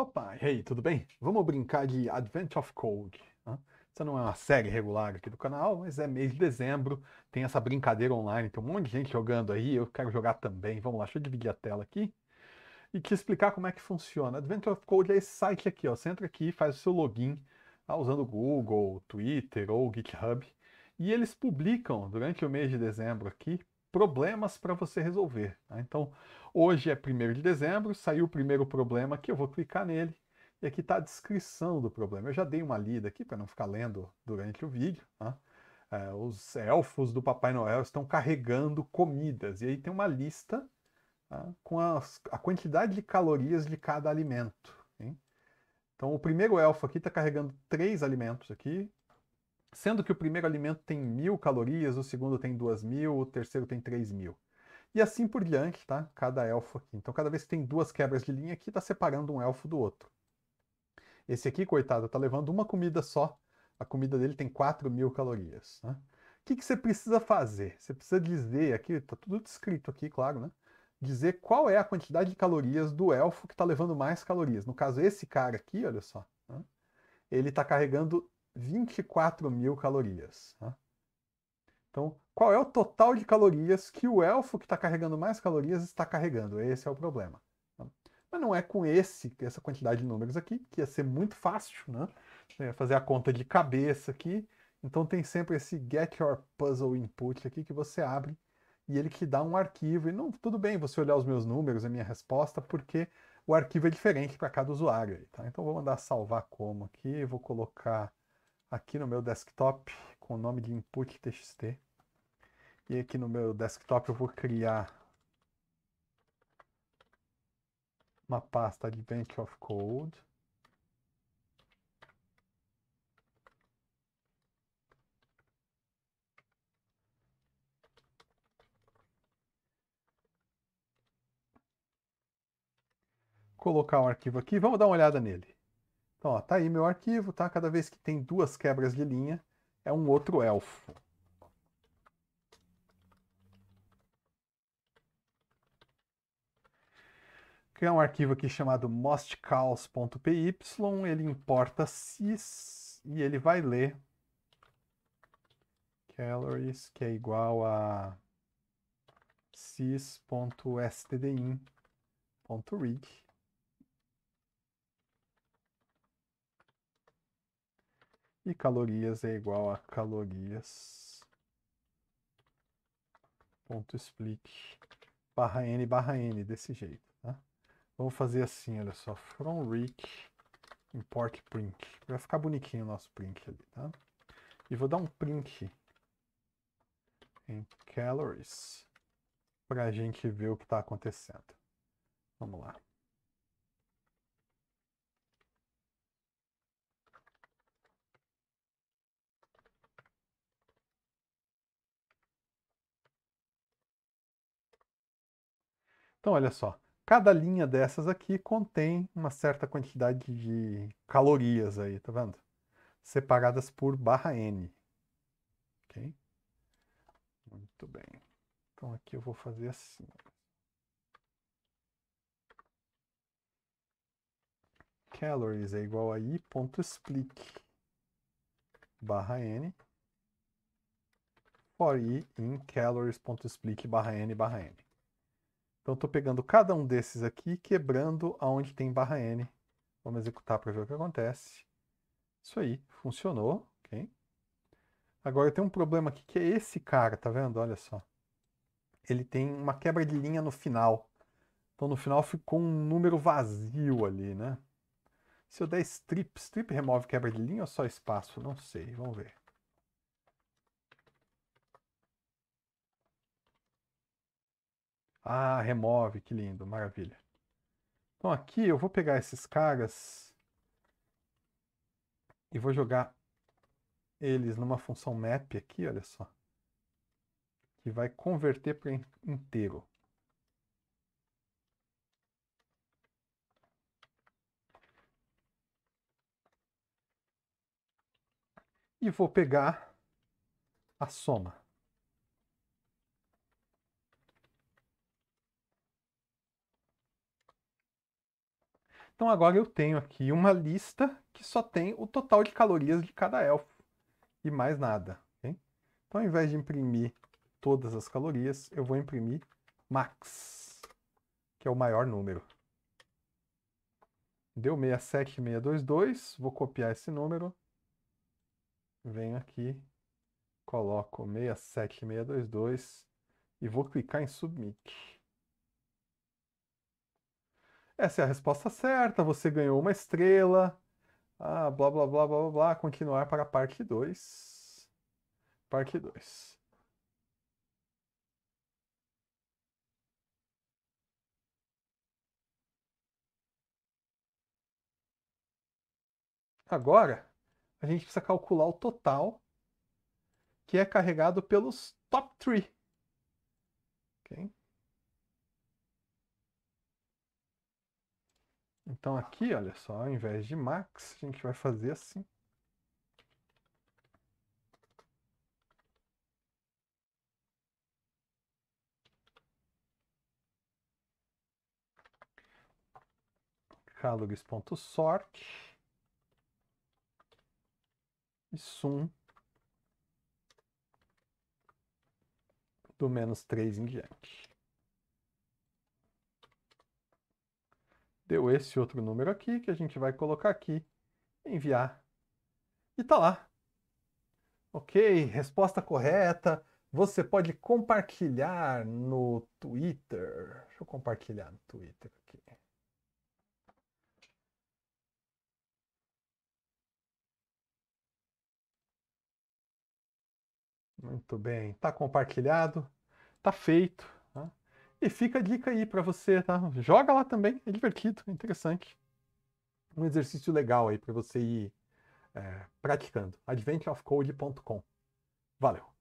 Opa, e aí, tudo bem? Vamos brincar de Advent of Code. Né? Essa não é uma série regular aqui do canal, mas é mês de dezembro, tem essa brincadeira online, tem um monte de gente jogando aí, eu quero jogar também. Vamos lá, deixa eu dividir a tela aqui e te explicar como é que funciona. Advent of Code é esse site aqui, ó. você entra aqui, faz o seu login tá, usando Google, Twitter ou GitHub, e eles publicam durante o mês de dezembro aqui problemas para você resolver. Tá? Então, hoje é 1 de dezembro, saiu o primeiro problema aqui, eu vou clicar nele, e aqui está a descrição do problema. Eu já dei uma lida aqui para não ficar lendo durante o vídeo. Tá? É, os elfos do Papai Noel estão carregando comidas, e aí tem uma lista tá? com as, a quantidade de calorias de cada alimento. Hein? Então, o primeiro elfo aqui está carregando três alimentos aqui, sendo que o primeiro alimento tem mil calorias, o segundo tem duas mil, o terceiro tem três mil. E assim por diante, tá? Cada elfo aqui. Então, cada vez que tem duas quebras de linha aqui, tá separando um elfo do outro. Esse aqui, coitado, tá levando uma comida só. A comida dele tem 4 mil calorias. Né? O que, que você precisa fazer? Você precisa dizer aqui, tá tudo descrito aqui, claro, né? Dizer qual é a quantidade de calorias do elfo que tá levando mais calorias. No caso, esse cara aqui, olha só. Né? Ele tá carregando 24 mil calorias. Né? Então, qual é o total de calorias que o elfo que está carregando mais calorias está carregando? Esse é o problema. Né? Mas não é com esse, essa quantidade de números aqui, que ia ser muito fácil, né? fazer a conta de cabeça aqui. Então tem sempre esse Get Your Puzzle Input aqui que você abre e ele que dá um arquivo. E não, tudo bem você olhar os meus números, a minha resposta, porque o arquivo é diferente para cada usuário. Tá? Então vou mandar salvar como aqui, vou colocar aqui no meu desktop com o nome de input txt. E aqui no meu desktop eu vou criar uma pasta de bank of Code. Colocar um arquivo aqui, vamos dar uma olhada nele. Então, ó, tá aí meu arquivo, tá? Cada vez que tem duas quebras de linha, é um outro elfo. criar é um arquivo aqui chamado most_cals.py. ele importa sys e ele vai ler calories, que é igual a sys.stdin.rig. E calorias é igual a calorias ponto split barra n barra n desse jeito, tá? Vamos fazer assim, olha só, from rich import print. Vai ficar bonitinho o nosso print ali, tá? E vou dar um print em calories para a gente ver o que está acontecendo. Vamos lá. Então, olha só, cada linha dessas aqui contém uma certa quantidade de calorias aí, tá vendo? Separadas por barra N. Ok? Muito bem. Então aqui eu vou fazer assim. Calories é igual a i.split barra n for i em calories.split barra n barra n. Então estou pegando cada um desses aqui e quebrando aonde tem barra N. Vamos executar para ver o que acontece. Isso aí, funcionou, Agora eu tenho um problema aqui que é esse cara, tá vendo? Olha só. Ele tem uma quebra de linha no final. Então no final ficou um número vazio ali, né? Se eu der strip, strip remove quebra de linha ou só espaço? Não sei, vamos ver. Ah, remove, que lindo, maravilha. Então aqui eu vou pegar esses caras e vou jogar eles numa função map aqui, olha só. Que vai converter para inteiro. E vou pegar a soma. Então agora eu tenho aqui uma lista que só tem o total de calorias de cada elfo e mais nada. Okay? Então ao invés de imprimir todas as calorias, eu vou imprimir max, que é o maior número. Deu 67622, vou copiar esse número, venho aqui, coloco 67622 e vou clicar em submit. Essa é a resposta certa, você ganhou uma estrela. Ah, blá blá blá blá blá, continuar para a parte 2. Parte 2. Agora, a gente precisa calcular o total que é carregado pelos top 3. Okay? Então aqui, olha só, ao invés de max, a gente vai fazer assim. sort e sum do menos três em diante. deu esse outro número aqui que a gente vai colocar aqui, enviar. E tá lá. Ok, resposta correta. Você pode compartilhar no Twitter. Deixa eu compartilhar no Twitter aqui. Muito bem, tá compartilhado, tá feito. E fica a dica aí para você, tá? Joga lá também, é divertido, é interessante. Um exercício legal aí para você ir é, praticando. adventureofcode.com. Valeu!